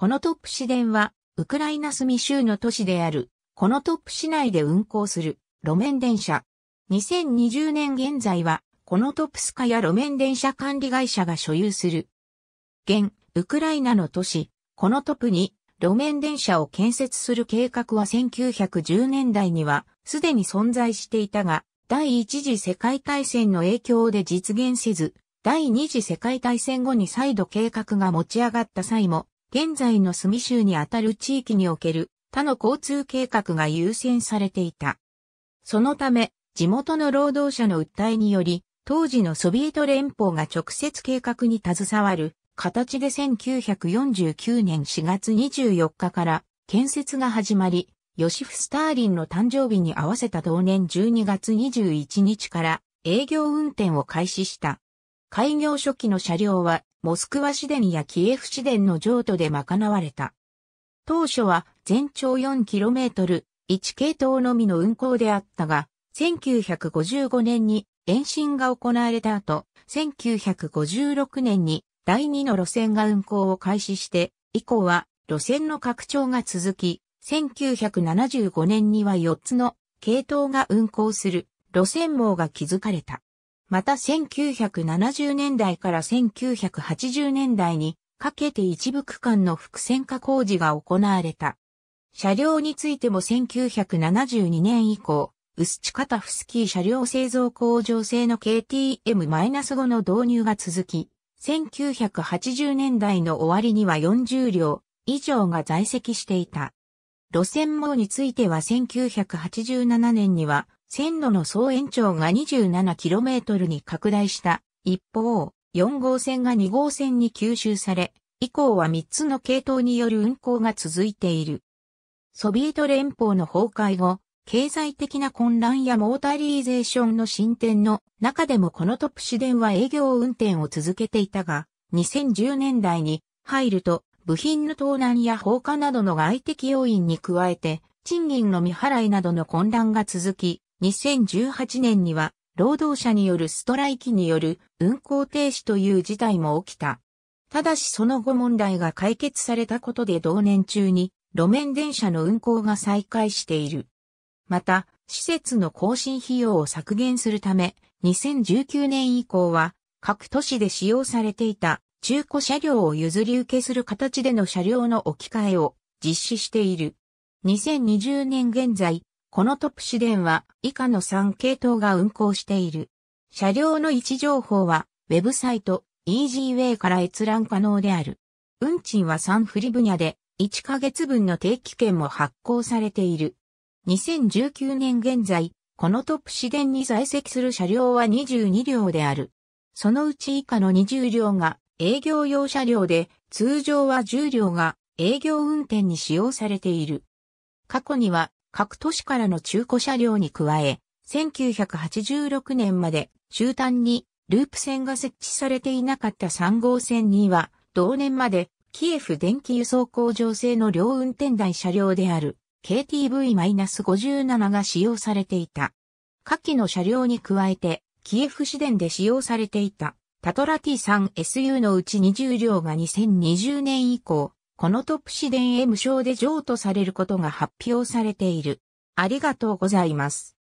このトップ市電は、ウクライナスミ州の都市である、このトップ市内で運行する路面電車。2020年現在は、このトップスカや路面電車管理会社が所有する。現、ウクライナの都市、このトップに路面電車を建設する計画は1910年代にはすでに存在していたが、第一次世界大戦の影響で実現せず、第二次世界大戦後に再度計画が持ち上がった際も、現在の住州にあたる地域における他の交通計画が優先されていた。そのため、地元の労働者の訴えにより、当時のソビエト連邦が直接計画に携わる形で1949年4月24日から建設が始まり、ヨシフ・スターリンの誕生日に合わせた同年12月21日から営業運転を開始した。開業初期の車両はモスクワ市電やキエフ市電の譲渡で賄われた。当初は全長 4km、1系統のみの運行であったが、1955年に延伸が行われた後、1956年に第2の路線が運行を開始して、以降は路線の拡張が続き、1975年には4つの系統が運行する路線網が築かれた。また1970年代から1980年代にかけて一部区間の複線化工事が行われた。車両についても1972年以降、ウスチカタフスキー車両製造工場製の KTM-5 の導入が続き、1980年代の終わりには40両以上が在籍していた。路線網については1987年には線路の総延長が 27km に拡大した一方、4号線が2号線に吸収され、以降は3つの系統による運行が続いている。ソビエト連邦の崩壊後、経済的な混乱やモータリーゼーションの進展の中でもこのトップ市電は営業運転を続けていたが、2010年代に入ると部品の盗難や放火などの外的要因に加えて、賃金の未払いなどの混乱が続き、2018年には、労働者によるストライキによる運行停止という事態も起きた。ただしその後問題が解決されたことで同年中に路面電車の運行が再開している。また、施設の更新費用を削減するため、2019年以降は各都市で使用されていた中古車両を譲り受けする形での車両の置き換えを実施している。2020年現在、このトップ市電は以下の3系統が運行している。車両の位置情報は、ウェブサイト、EasyWay から閲覧可能である。運賃は3フリブニャで、1ヶ月分の定期券も発行されている。2019年現在、このトップ市電に在籍する車両は22両である。そのうち以下の20両が営業用車両で、通常は10両が営業運転に使用されている。過去には各都市からの中古車両に加え、1986年まで終端にループ線が設置されていなかった3号線には、同年までキエフ電気輸送工場製の両運転台車両である KTV-57 が使用されていた。下記の車両に加えて、キエフ市電で使用されていたタトラ T3SU のうち20両が2020年以降、このトップ市電無償で譲渡されることが発表されている。ありがとうございます。